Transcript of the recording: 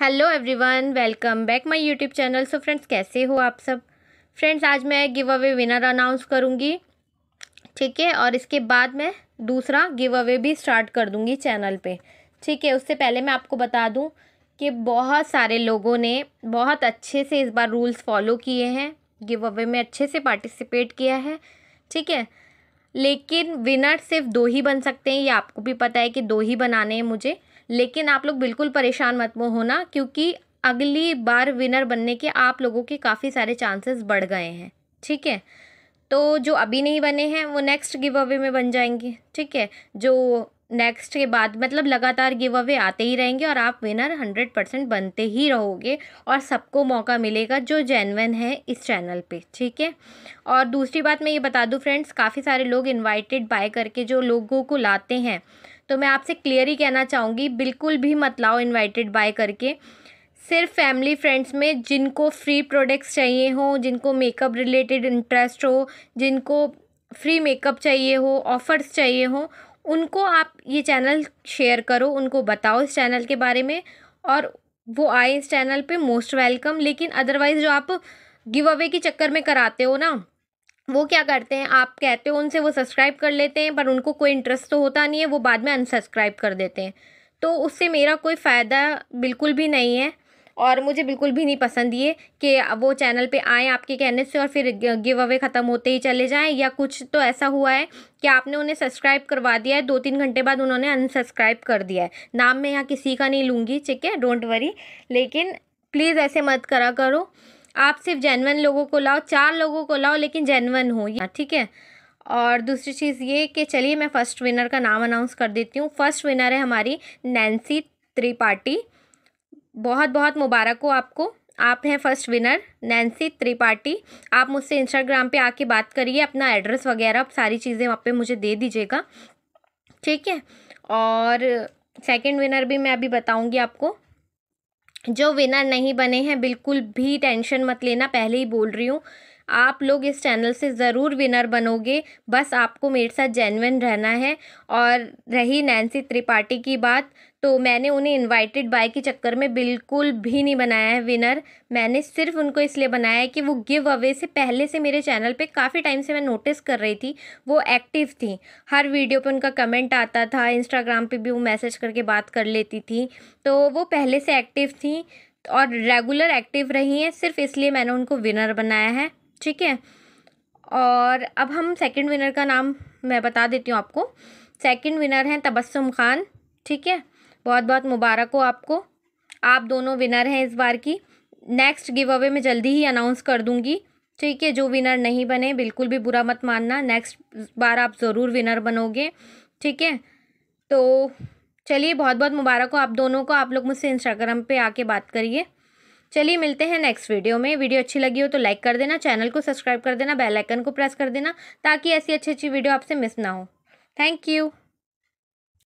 hello everyone welcome back my YouTube channel so friends कैसे हो आप सब फ्रेंड्स आज मैं गिव अवे विनर अनाउंस करूँगी ठीक है और इसके बाद मैं दूसरा गिव अवे भी स्टार्ट कर दूँगी चैनल पे ठीक है उससे पहले मैं आपको बता दूँ कि बहुत सारे लोगों ने बहुत अच्छे से इस बार रूल्स फॉलो किए हैं गिव अवे में अच्छे से पार्टिसिपेट किया है ठीक है लेकिन विनर सिर्फ दो ही बन सकते हैं ये आपको भी पता है कि दो ही बनाने हैं मुझे लेकिन आप लोग बिल्कुल परेशान मत होना क्योंकि अगली बार विनर बनने के आप लोगों के काफ़ी सारे चांसेस बढ़ गए हैं ठीक है तो जो अभी नहीं बने हैं वो नेक्स्ट गिव अवे में बन जाएंगे ठीक है जो नेक्स्ट के बाद मतलब लगातार गिव अवे आते ही रहेंगे और आप विनर हंड्रेड परसेंट बनते ही रहोगे और सबको मौका मिलेगा जो जेनवन है इस चैनल पे ठीक है और दूसरी बात मैं ये बता दूँ फ्रेंड्स काफ़ी सारे लोग इन्वाइटेड बाय करके जो लोगों को लाते हैं तो मैं आपसे क्लियर ही कहना चाहूँगी बिल्कुल भी मत लाओ इन्वाइटेड बाय करके सिर्फ फैमिली फ्रेंड्स में जिनको फ्री प्रोडक्ट्स चाहिए हो जिनको मेकअप रिलेटेड इंटरेस्ट हो जिनको फ्री मेकअप चाहिए हो ऑफ़र्स चाहिए हो उनको आप ये चैनल शेयर करो उनको बताओ इस चैनल के बारे में और वो आए इस चैनल पे मोस्ट वेलकम लेकिन अदरवाइज़ जो आप गिव अवे के चक्कर में कराते हो ना वो क्या करते हैं आप कहते हो उनसे वो सब्सक्राइब कर लेते हैं पर उनको कोई इंटरेस्ट तो होता नहीं है वो बाद में अनसब्सक्राइब कर देते हैं तो उससे मेरा कोई फ़ायदा बिल्कुल भी नहीं है और मुझे बिल्कुल भी नहीं पसंद ये कि वो चैनल पे आए आपके कहने से और फिर गिव अवे ख़त्म होते ही चले जाएं या कुछ तो ऐसा हुआ है कि आपने उन्हें सब्सक्राइब करवा दिया है दो तीन घंटे बाद उन्होंने अनसब्सक्राइब कर दिया है नाम मैं यहाँ किसी का नहीं लूँगी ठीक है डोंट वरी लेकिन प्लीज़ ऐसे मत करा करो आप सिर्फ जेनवन लोगों को लाओ चार लोगों को लाओ लेकिन जेनवन हो ठीक है और दूसरी चीज़ ये कि चलिए मैं फ़र्स्ट विनर का नाम अनाउंस कर देती हूँ फ़र्स्ट विनर है हमारी नैन्सी त्रिपाठी बहुत बहुत मुबारक हो आपको आप हैं फ़र्स्ट विनर नैन्सी त्रिपाठी आप मुझसे इंस्टाग्राम पे आके बात करिए अपना एड्रेस वगैरह सारी चीज़ें वहाँ पे मुझे दे दीजिएगा ठीक है और सेकंड विनर भी मैं अभी बताऊँगी आपको जो विनर नहीं बने हैं बिल्कुल भी टेंशन मत लेना पहले ही बोल रही हूँ आप लोग इस चैनल से ज़रूर विनर बनोगे बस आपको मेरे साथ जेनविन रहना है और रही नैन्सी त्रिपाठी की बात तो मैंने उन्हें इनवाइटेड बाय के चक्कर में बिल्कुल भी नहीं बनाया है विनर मैंने सिर्फ उनको इसलिए बनाया है कि वो गिव अवे से पहले से मेरे चैनल पे काफ़ी टाइम से मैं नोटिस कर रही थी वो एक्टिव थी हर वीडियो पे उनका कमेंट आता था इंस्टाग्राम पे भी वो मैसेज करके बात कर लेती थी तो वो पहले से एक्टिव थी और रेगुलर एक्टिव रही हैं सिर्फ इसलिए मैंने उनको विनर बनाया है ठीक है और अब हम सेकंड विनर का नाम मैं बता देती हूँ आपको सेकंड विनर हैं तबस्सुम खान ठीक है बहुत बहुत मुबारक हो आपको आप दोनों विनर हैं इस बार की नेक्स्ट गिव अवे में जल्दी ही अनाउंस कर दूँगी ठीक है जो विनर नहीं बने बिल्कुल भी बुरा मत मानना नेक्स्ट बार आप ज़रूर विनर बनोगे ठीक है तो चलिए बहुत बहुत मुबारक हो आप दोनों को आप लोग मुझसे इंस्टाग्राम पे आके बात करिए चलिए मिलते हैं नेक्स्ट वीडियो में वीडियो अच्छी लगी हो तो लाइक कर देना चैनल को सब्सक्राइब कर देना बेल आइकन को प्रेस कर देना ताकि ऐसी अच्छी अच्छी वीडियो आपसे मिस ना हो थैंक यू